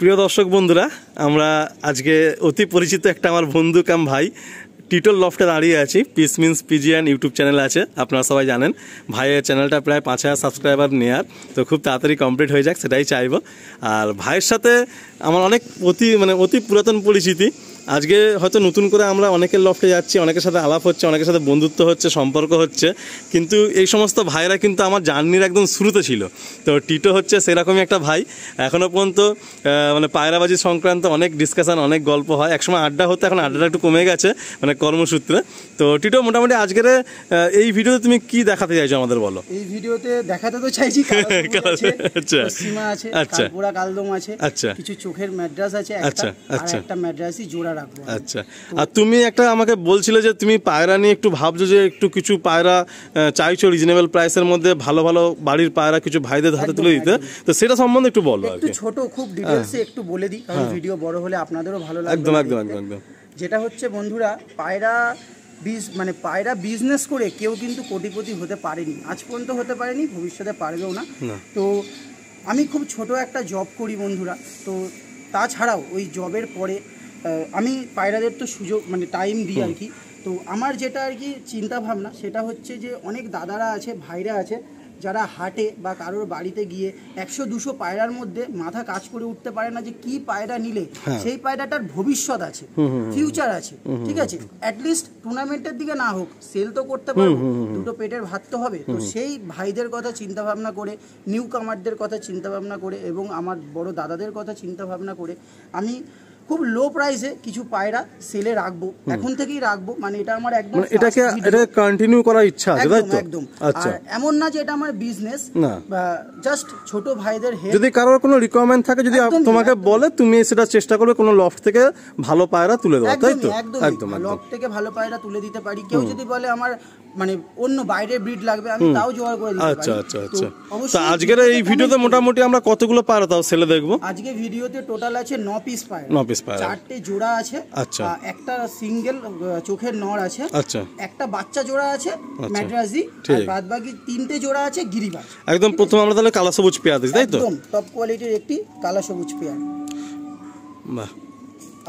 প্রিয় দর্শক বন্ধুরা আমরা আজকে অতি পরিচিত একটা আমার বন্ধু কাম ভাই টিটল লফটে দাঁড়িয়ে আছি peace means pigeon YouTube channel আছে আপনারা সবাই জানেন ভাইয়ের চ্যানেলটা প্রায় পাঁচ হাজার সাবস্ক্রাইবার নেওয়ার তো খুব তাড়াতাড়ি কমপ্লিট হয়ে যাক সেটাই চাইবো আর ভাইয়ের সাথে আমার অনেক অতি মানে অতি পুরাতন পরিচিতি আজকে হয়তো নতুন করে আমরা অনেকের লফটে যাচ্ছি অনেকের সাথে আলাপ হচ্ছে অনেকের সাথে বন্ধুত্ব হচ্ছে সম্পর্ক হচ্ছে কিন্তু এই সমস্ত ভাইরা কিন্তু আমার জার্নির একদম শুরুতে ছিল তো টিটো হচ্ছে সেরকমই একটা ভাই এখনও পর্যন্ত মানে পায়রাবাজি সংক্রান্ত অনেক ডিসকাশান অনেক গল্প হয় একসময় আড্ডা হতো এখন আড্ডাটা একটু কমে গেছে মানে কর্মসূত্রে তো টিটো মোটামুটি আজকের এই ভিডিওতে তুমি কি দেখাতে চাইছো আমাদের বলো এই ভিডিওতে দেখাতে তো চাইছি আচ্ছা আচ্ছা আচ্ছা কিছু চোখের ম্যাড্রাস আছে আচ্ছা আচ্ছা একটা জোড়া খোলা রাখবো আচ্ছা আর তুমি একটা আমাকে বলছিলে যে তুমি পায়রা নিয়ে একটু ভাবছো যে একটু কিছু পায়রা চাইছো রিজনেবল প্রাইসের মধ্যে ভালো ভালো বাড়ির পায়রা কিছু ভাইদের হাতে তুলে দিতে তো সেটা সম্বন্ধে একটু বলো একটু ছোট খুব ডিটেলসে হ্যাঁ। একটু বলে দিই কারণ ভিডিও হ্যাঁ। বড় হলে আপনাদেরও ভালো লাগবে একদম একদম একদম একদম যেটা হচ্ছে বন্ধুরা পায়রা বিজ মানে পায়রা বিজনেস করে কেউ কিন্তু কোটিপতি হতে পারেনি আজ পর্যন্ত হতে পারেনি ভবিষ্যতে পারবেও না তো আমি খুব ছোট একটা জব করি বন্ধুরা তো তাছাড়াও ওই জবের পরে আমি পায়রাদের তো সুযোগ মানে টাইম দিই আর কি তো আমার যেটা আর কি চিন্তাভাবনা সেটা হচ্ছে যে অনেক দাদারা আছে ভাইরা আছে যারা হাটে বা কারোর বাড়িতে গিয়ে একশো দুশো পায়রার মধ্যে মাথা কাজ করে উঠতে পারে না যে কি পায়রা নিলে হ্যাঁ। সেই পায়রাটার ভবিষ্যৎ আছে ফিউচার আছে ঠিক আছে অ্যাটলিস্ট টুর্নামেন্টের দিকে না হোক সেল তো করতে পারবো দুটো পেটের ভাত তো হবে তো সেই ভাইদের কথা চিন্তা ভাবনা করে নিউ কামারদের কথা চিন্তা ভাবনা করে এবং আমার বড় দাদাদের কথা চিন্তা ভাবনা করে আমি খুব লো প্রাইসে কিছু পায়রা সেলে রাখবো এখন থেকেই রাখবো মানে এটা আমার একদম মানে এটাকে এটা কন্টিনিউ করার ইচ্ছা আছে তাই তো একদম আচ্ছা এমন না যে এটা আমার বিজনেস না জাস্ট ছোট ভাইদের হেল্প যদি কারোর কোনো রিকোয়ারমেন্ট থাকে যদি তোমাকে বলে তুমি সেটা চেষ্টা করবে কোনো লফট থেকে ভালো পায়রা তুলে দেওয়া তাই তো একদম লফট থেকে ভালো পায়রা তুলে দিতে পারি কেউ যদি বলে আমার মানে অন্য বাইরে ব্রিড লাগবে আমি তাও জোগাড় করে দিতে আচ্ছা, পারি আচ্ছা আচ্ছা আচ্ছা তো আজকের এই ভিডিওতে মোটামুটি আমরা কতগুলো পায়রা তাও সেলে দেখবো আজকে ভিডিওতে টোটাল আছে 9 পিস পায়রা 9 পিস চারটে জোড়া আছে আচ্ছা একটা সিঙ্গেল চোখের নড় আছে আচ্ছা একটা বাচ্চা জোড়া আছে ম্যাড্রাজি আচ্ছা। আর বাদ বাকি তিনটে জোড়া আছে গিরিবাজ একদম প্রথম আমরা তাহলে কালা সবুজ পেয়ার দিছি তাই তো একদম টপ কোয়ালিটির একটি কালা সবুজ পেয়ার বাহ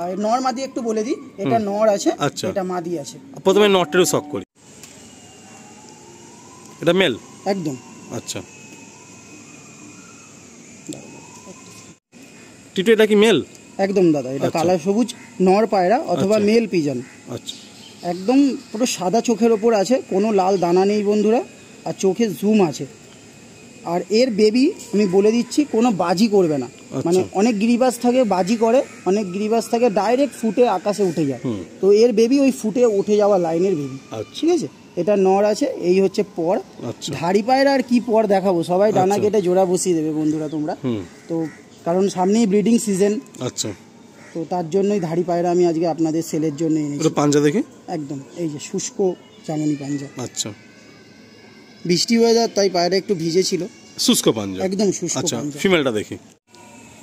আর নর মাদি একটু বলে দিই এটা নর আছে আচ্ছা। এটা মাদি আছে প্রথমে নরটারও শক করি এটা মেল একদম আচ্ছা টিটু এটা কি মেল একদম দাদা এটা আচ্ছা। কালা সবুজ নর পায়রা অথবা আচ্ছা। মেল পিজন আচ্ছা। একদম পুরো সাদা চোখের ওপর আছে কোনো লাল দানা নেই বন্ধুরা আর চোখে জুম আছে আর এর বেবি আমি বলে দিচ্ছি কোনো বাজি করবে না মানে অনেক গিরিবাস থাকে বাজি করে অনেক গিরিবাস থাকে ডাইরেক্ট ফুটে আকাশে উঠে যায় তো এর বেবি ওই ফুটে উঠে যাওয়া লাইনের বেবি ঠিক আছে এটা নর আছে এই হচ্ছে পর ধাড়ি পায়রা আর কি পর দেখাবো সবাই ডানা কেটে জোড়া বসিয়ে দেবে বন্ধুরা তোমরা তো কারণ সামনেই ব্রিডিং সিজন আচ্ছা তো তার জন্যই ধাড়ি পায়রা আমি আজকে আপনাদের সেলের জন্য এনেছি পাঞ্জা দেখে একদম এই যে শুষ্ক জামনি পাঞ্জা আচ্ছা বৃষ্টি হয়ে যাওয়ার তাই পায়রা একটু ভিজে ছিল শুষ্ক পাঞ্জা একদম শুষ্ক আচ্ছা ফিমেলটা দেখি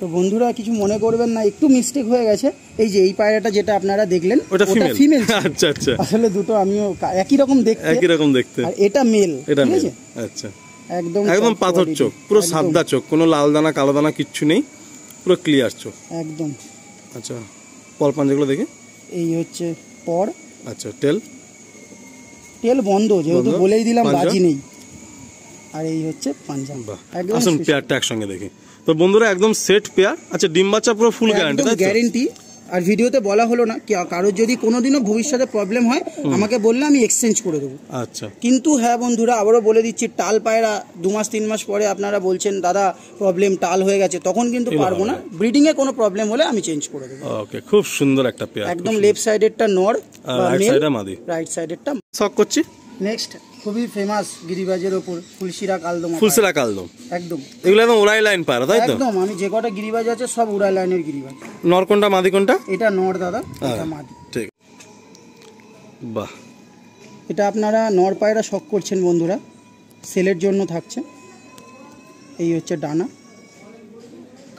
তো বন্ধুরা কিছু মনে করবেন না একটু মিস্টেক হয়ে গেছে এই যে এই পায়রাটা যেটা আপনারা দেখলেন ওটা ফিমেল আচ্ছা আচ্ছা আসলে দুটো আমিও একই রকম দেখতে একই রকম দেখতে আর এটা মেল এটা আছে আচ্ছা একদম পাথর চোখ পুরো সাদা চোখ কোনো লাল দানা কালো দানা কিচ্ছু নেই পুরো ক্লিয়ার চোখ একদম আচ্ছা পর পাঞ্জাগুলো দেখে এই হচ্ছে পর আচ্ছা টেল টেল বন্ধ যেহেতু বলেই দিলাম বাজি নেই আর এই হচ্ছে পাঞ্জাব আসুন পেয়ারটা একসঙ্গে দেখি তো বন্ধুরা একদম সেট পেয়ার আচ্ছা ডিম বাচ্চা পুরো ফুল গ্যারান্টি গ্যারান্টি আর ভিডিওতে বলা হলো না কারোর যদি কোনোদিনও ভবিষ্যতে প্রবলেম হয় আমাকে বললে আমি এক্সচেঞ্জ করে দেবো আচ্ছা কিন্তু হ্যাঁ বন্ধুরা আবারও বলে দিচ্ছি টাল পায়রা দু মাস তিন মাস পরে আপনারা বলছেন দাদা প্রবলেম টাল হয়ে গেছে তখন কিন্তু পারবো না ব্রিডিংয়ে কোনো প্রবলেম হলে আমি চেঞ্জ করে দেবো ওকে খুব সুন্দর একটা পেয়ার একদম লেফট সাইডেরটা নর রাইট মাদি রাইট সাইডেরটা শক করছি নেক্সট খুবই ফেমাস গিরিবাজের ওপর ফুলশিরা কালদম ফুলশিরা কালদম একদম এগুলো একদম উড়াই লাইন পার তাই তো একদম আমি যে কটা গিরিবাজ আছে সব উড়াই লাইনের গিরিবাজ নর কোনটা মাদি কোনটা এটা নর দাদা এটা আচ্ছা, মাদি ঠিক বাহ এটা আপনারা নর পায়রা শখ করছেন বন্ধুরা সেলের জন্য থাকছে এই হচ্ছে ডানা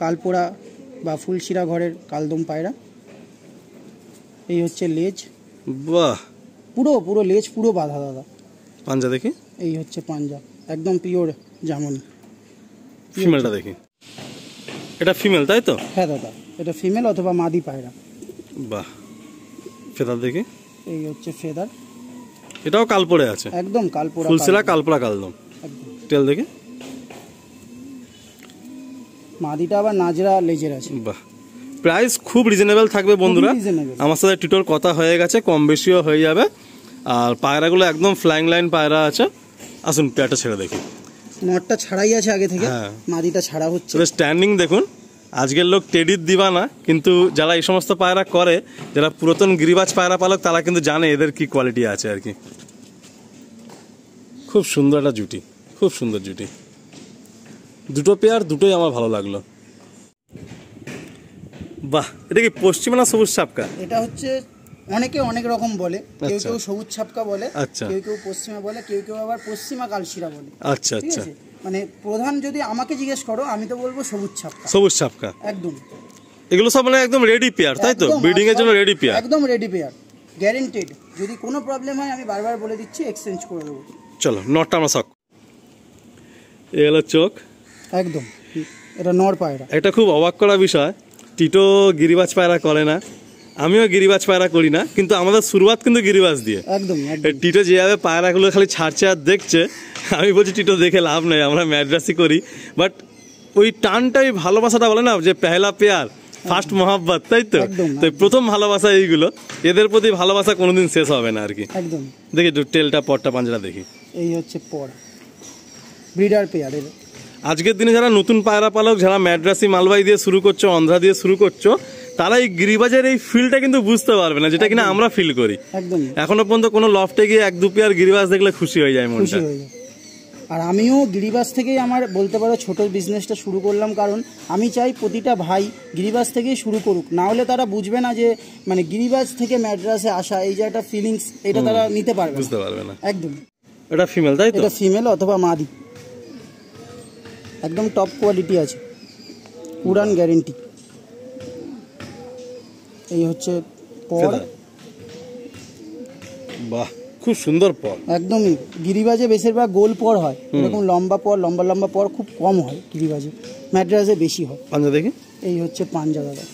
কালপোড়া বা ফুলশিরা ঘরের কালদম পায়রা এই হচ্ছে লেজ বাহ পুরো পুরো লেজ পুরো বাধা দাদা পাঞ্জা দেখি এই হচ্ছে পাঞ্জা একদম পিওর জামুন ফিমেলটা দেখি এটা ফিমেল তাই তো হ্যাঁ দাদা এটা ফিমেল অথবা মাদি পায়রা বাহ ফেদার দেখি এই হচ্ছে ফেদার এটাও পড়ে আছে একদম কালপড়া ফুলসেলা কাল দম তেল দেখি মাদিটা আবার নাজরা লেজের আছে বাহ প্রাইস খুব রিজনেবল থাকবে বন্ধুরা আমার সাথে টিটোর কথা হয়ে গেছে কম বেশিও হয়ে যাবে আর পায়রাগুলো একদম ফ্লাইং লাইন পায়রা আছে আসুন পেয়ারটা ছেড়ে দেখি মাঠটা ছাড়াই আছে আগে থেকে হ্যাঁ। মাটিটা ছাড়া হচ্ছে স্ট্যান্ডিং দেখুন আজকের লোক টেডির দিবানা কিন্তু যারা এই সমস্ত পায়রা করে যারা পুরাতন গিরিবাজ পায়রা পালক তারা কিন্তু জানে এদের কি কোয়ালিটি আছে আর কি খুব সুন্দর একটা জুটি খুব সুন্দর জুটি দুটো পেয়ার দুটোই আমার ভালো লাগলো বাহ এটা কি পশ্চিমা না সবুজ সাপকা এটা হচ্ছে অনেকে অনেক রকম বলে কেউ আচ্ছা। কেউ সবুজ ছাপকা বলে আচ্ছা। কেউ কেউ পশ্চিমা বলে কেউ কেউ আবার পশ্চিমা কালশিরা বলে আচ্ছা আচ্ছা মানে প্রধান যদি আমাকে জিজ্ঞেস করো আমি তো বলবো সবুজ ছাপকা সবুজ ছাপকা একদম এগুলো সব মানে একদম রেডি পেয়ার তাই তো ব্রিডিং এর জন্য রেডি পেয়ার একদম রেডি পেয়ার গ্যারান্টেড যদি কোনো প্রবলেম হয় আমি বারবার বলে দিচ্ছি এক্সচেঞ্জ করে দেবো চলো নটটা আমরা শখ এগুলো চোখ একদম এটা নর পায়রা এটা খুব অবাক করা বিষয় টিটো গিরিবাজ পায়রা করে না আমিও গিরিবাজ পায়রা করি না কিন্তু আমাদের শুরুয়াত কিন্তু গিরিবাজ দিয়ে একদম টিটো যেভাবে পায়রাগুলো খালি ছাড়ছে আর দেখছে আমি বলছি টিটো দেখে লাভ নেই আমরা ম্যাড্রাসি করি বাট ওই টানটাই ভালোবাসাটা বলে না যে পেহলা পেয়ার ফার্স্ট মহাব্বাত তাই তো তো প্রথম ভালোবাসা এইগুলো এদের প্রতি ভালোবাসা কোনোদিন শেষ হবে না আর কি একদম দেখি একটু টেলটা পটটা পাঞ্জাটা দেখি এই হচ্ছে পর ব্রিডার পেয়ার আজকের দিনে যারা নতুন পায়রা পালক যারা ম্যাড্রাসি মালবাই দিয়ে শুরু করছো অন্ধ্রা দিয়ে শুরু করছো তারা এই গিরিবাজের এই ফিলটা কিন্তু বুঝতে পারবে না যেটা কিনা আমরা ফিল করি এখনো পর্যন্ত কোনো লফটে গিয়ে এক দুপিয়ার পেয়ার গিরিবাজ দেখলে খুশি হয়ে যায় মনটা আর আমিও গিরিবাস থেকেই আমার বলতে পারো ছোট বিজনেসটা শুরু করলাম কারণ আমি চাই প্রতিটা ভাই গিরিবাস থেকেই শুরু করুক না হলে তারা বুঝবে না যে মানে গিরিবাস থেকে ম্যাড্রাসে আসা এই যে একটা ফিলিংস এটা তারা নিতে পারবে বুঝতে পারবে না একদম এটা ফিমেল তাই এটা ফিমেল অথবা মাদি একদম টপ কোয়ালিটি আছে উড়ান গ্যারেন্টি এই হচ্ছে পল বাহ খুব সুন্দর পর একদমই গিরিবাজে বেশিরভাগ গোল পর হয় এরকম লম্বা পর লম্বা লম্বা পর খুব কম হয় গিরিবাজে ম্যাড্রাসে বেশি হয় পাঞ্জা দেখি এই হচ্ছে পাঞ্জা দাদা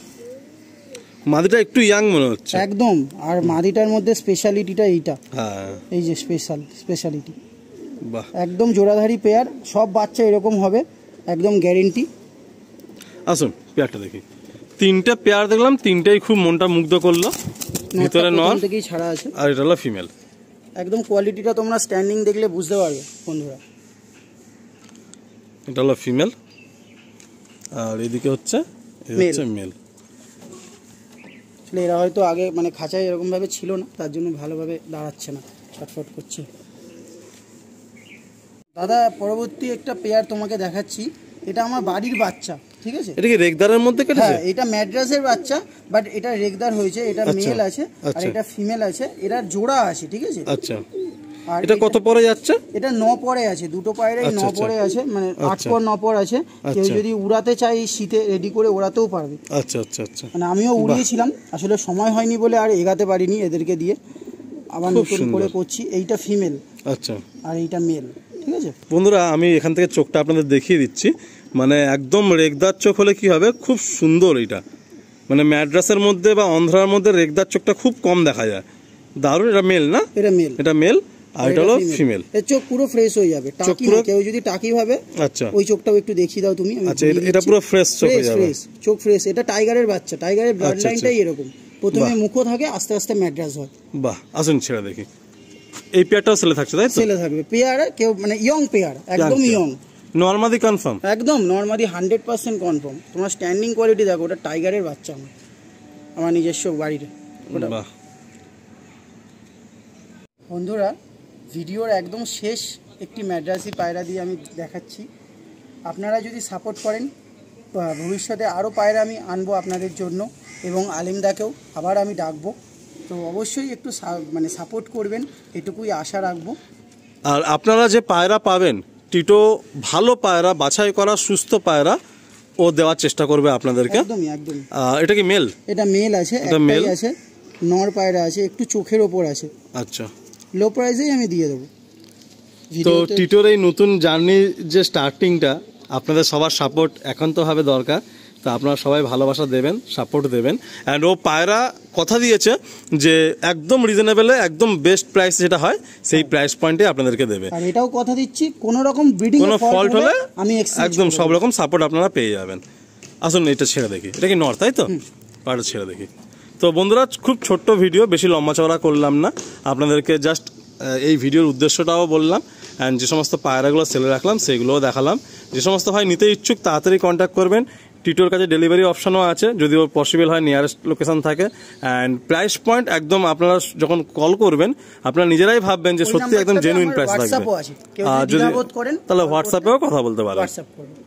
মাদিটা একটু ইয়াং মনে হচ্ছে একদম আর মাদিটার মধ্যে স্পেশালিটিটা এইটা হ্যাঁ। এই যে স্পেশাল স্পেশালিটি বাহ একদম জোড়াধারী পেয়ার সব বাচ্চা এরকম হবে একদম গ্যারেন্টি আসুন পেয়ারটা দেখি তিনটা পেয়ার দেখলাম তিনটাই খুব মনটা মুগ্ধ করলো মানে ভিতরে নর থেকেই ছাড়া আছে আর এটা হলো ফিমেল একদম কোয়ালিটিটা তোমরা স্ট্যান্ডিং দেখলে বুঝতে পারবে বন্ধুরা এটা হলো ফিমেল আর এদিকে হচ্ছে হচ্ছে মেল আসলে এরা হয়তো আগে মানে খাঁচায় এরকমভাবে ছিল না তার জন্য ভালোভাবে দাঁড়াচ্ছে না ছটফট করছে দাদা পরবর্তী একটা পেয়ার তোমাকে দেখাচ্ছি এটা আমার বাড়ির বাচ্চা ঠিক আছে এটা কি রেগদারের মধ্যে কেটেছে হ্যাঁ এটা ম্যাড্রাসের বাচ্চা বাট এটা রেগদার হয়েছে এটা মেল আচ্ছা, আছে আর আচ্ছা। এটা ফিমেল আছে এরা জোড়া আছে ঠিক আছে আচ্ছা এটা কত পরে যাচ্ছে এটা ন পরে আছে দুটো পায়রাই আচ্ছা, ন পরে আছে মানে আট পর ন পর আছে কেউ যদি উড়াতে চাই শীতে রেডি করে উড়াতেও পারবে আচ্ছা আচ্ছা আচ্ছা মানে আমিও উড়িয়েছিলাম আসলে সময় হয়নি বলে আর এগাতে পারিনি এদেরকে দিয়ে আবার নতুন করে করছি এইটা ফিমেল আচ্ছা আর এইটা মেল ঠিক আছে বন্ধুরা আমি এখান থেকে চোখটা আপনাদের দেখিয়ে দিচ্ছি মানে একদম রেগদার চোখ হলে কি হবে খুব সুন্দর এটা মানে ম্যাড্রাসের মধ্যে বা অন্ধ্রার মধ্যে রেগদার চোখটা খুব কম দেখা যায় দারুণ এটা মেল না এটা মেল এটা মেল আর এটা হলো ফিমেল এর চোখ পুরো ফ্রেশ হয়ে যাবে টাকি না কেউ যদি টাকি ভাবে আচ্ছা ওই চোখটাও একটু দেখিয়ে দাও তুমি আচ্ছা এটা পুরো ফ্রেশ চোখ হয়ে যাবে ফ্রেশ চোখ ফ্রেশ এটা টাইগারের বাচ্চা টাইগারের ব্লাড লাইনটাই এরকম প্রথমে মুখো থাকে আস্তে আস্তে ম্যাড্রাস হয় বাহ আসুন ছেড়ে দেখি এই পেয়ারটাও ছেলে থাকছে তাই ছেলে থাকবে পেয়ারা কেউ মানে ইয়ং পেয়ার একদম ইয়ং নর্মালি কনফার্ম একদম নর্মালি হান্ড্রেড পার্সেন্ট কনফার্ম তোমার স্ট্যান্ডিং কোয়ালিটি দেখো ওটা টাইগারের বাচ্চা আমার আমার নিজস্ব বাড়ির বন্ধুরা ভিডিওর একদম শেষ একটি ম্যাড্রাসি পায়রা দিয়ে আমি দেখাচ্ছি আপনারা যদি সাপোর্ট করেন ভবিষ্যতে আরও পায়রা আমি আনবো আপনাদের জন্য এবং আলিমদাকেও আবার আমি ডাকবো তো অবশ্যই একটু মানে সাপোর্ট করবেন এটুকুই আশা রাখবো আর আপনারা যে পায়রা পাবেন টিটো ভালো পায়রা বাছাই করা সুস্থ পায়রা ও দেওয়ার চেষ্টা করবে আপনাদেরকে এটা কি মেল এটা মেল আছে একটা মেল আছে নর পায়রা আছে একটু চোখের ওপর আছে আচ্ছা লো প্রাইসেই আমি দিয়ে দেবো তো টিটোর এই নতুন জার্নি যে স্টার্টিংটা আপনাদের সবার সাপোর্ট একান্তভাবে দরকার তা আপনারা সবাই ভালোবাসা দেবেন সাপোর্ট দেবেন অ্যান্ড ও পায়রা কথা দিয়েছে যে একদম রিজনেবেলে একদম বেস্ট প্রাইস যেটা হয় সেই প্রাইস হ্যাঁ। পয়েন্টে আপনাদেরকে দেবে আর এটাও কথা দিচ্ছি কোনো রকম ব্রিডিং কোনো ফল্ট হলে আমি একদম সব রকম সাপোর্ট আপনারা পেয়ে যাবেন আসুন এটা ছেড়ে দেখি এটা কি নর্থ তাই তো পায়রা ছেড়ে দেখি তো বন্ধুরা খুব ছোট্ট ভিডিও বেশি লম্বা চওড়া করলাম না আপনাদেরকে জাস্ট এই ভিডিওর উদ্দেশ্যটাও বললাম অ্যান্ড যে সমস্ত পায়রাগুলো সেলে রাখলাম সেগুলোও দেখালাম যে সমস্ত ভাই নিতে ইচ্ছুক তাড়াতাড়ি কন্ট্যাক্ট করবেন টিটোর কাছে ডেলিভারি অপশনও আছে যদি ওর পসিবল হয় নিয়ারেস্ট লোকেশন থাকে অ্যান্ড প্রাইস পয়েন্ট একদম আপনারা যখন কল করবেন আপনারা নিজেরাই ভাববেন যে সত্যি একদম জেনুইন প্রাইস থাকবে আর যদি তাহলে হোয়াটসঅ্যাপেও কথা বলতে পারেন